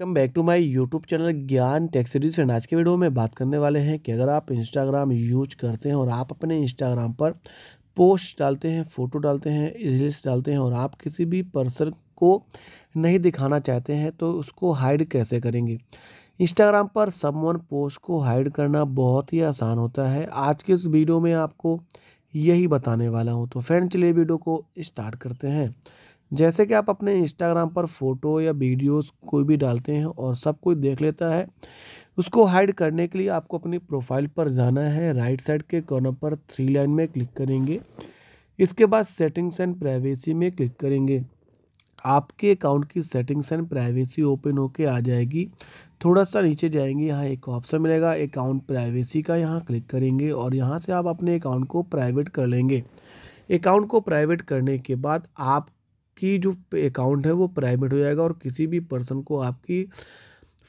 come back to my YouTube channel Gyan tech series and आज के video में बात करने वाले हैं कि अगर आप इंस्टाग्राम यूज करते हैं और आप अपने इंस्टाग्राम पर पोस्ट डालते हैं फ़ोटो डालते हैं रील्स डालते हैं और आप किसी भी पर्सन को नहीं दिखाना चाहते हैं तो उसको हाइड कैसे करेंगे इंस्टाग्राम पर समवन पोस्ट को हाइड करना बहुत ही आसान होता है आज के इस वीडियो में आपको यही बताने वाला हूँ तो फ्रेंड चलिए वीडियो को स्टार्ट करते हैं जैसे कि आप अपने इंस्टाग्राम पर फ़ोटो या वीडियोस कोई भी डालते हैं और सब कोई देख लेता है उसको हाइड करने के लिए आपको अपनी प्रोफाइल पर जाना है राइट साइड के कॉर्नर पर थ्री लाइन में क्लिक करेंगे इसके बाद सेटिंग्स एंड प्राइवेसी में क्लिक करेंगे आपके अकाउंट की सेटिंग्स एंड प्राइवेसी ओपन होके आ जाएगी थोड़ा सा नीचे जाएंगे यहाँ एक ऑप्शन मिलेगा अकाउंट प्राइवेसी का यहाँ क्लिक करेंगे और यहाँ से आप अपने अकाउंट को प्राइवेट कर लेंगे अकाउंट को प्राइवेट करने के बाद आप आपकी जो अकाउंट है वो प्राइवेट हो जाएगा और किसी भी पर्सन को आपकी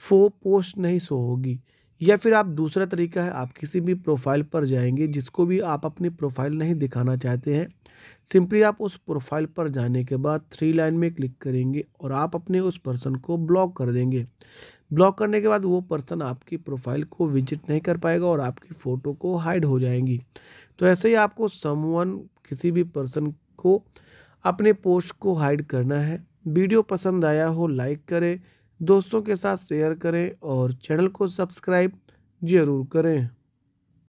फो पोस्ट नहीं सो होगी या फिर आप दूसरा तरीका है आप किसी भी प्रोफाइल पर जाएंगे जिसको भी आप अपनी प्रोफाइल नहीं दिखाना चाहते हैं सिंपली आप उस प्रोफाइल पर जाने के बाद थ्री लाइन में क्लिक करेंगे और आप अपने उस पर्सन को ब्लॉक कर देंगे ब्लॉक करने के बाद वो पर्सन आपकी प्रोफाइल को विजिट नहीं कर पाएगा और आपकी फ़ोटो को हाइड हो जाएंगी तो ऐसे ही आपको समवन किसी भी पर्सन को अपने पोस्ट को हाइड करना है वीडियो पसंद आया हो लाइक करें दोस्तों के साथ शेयर करें और चैनल को सब्सक्राइब ज़रूर करें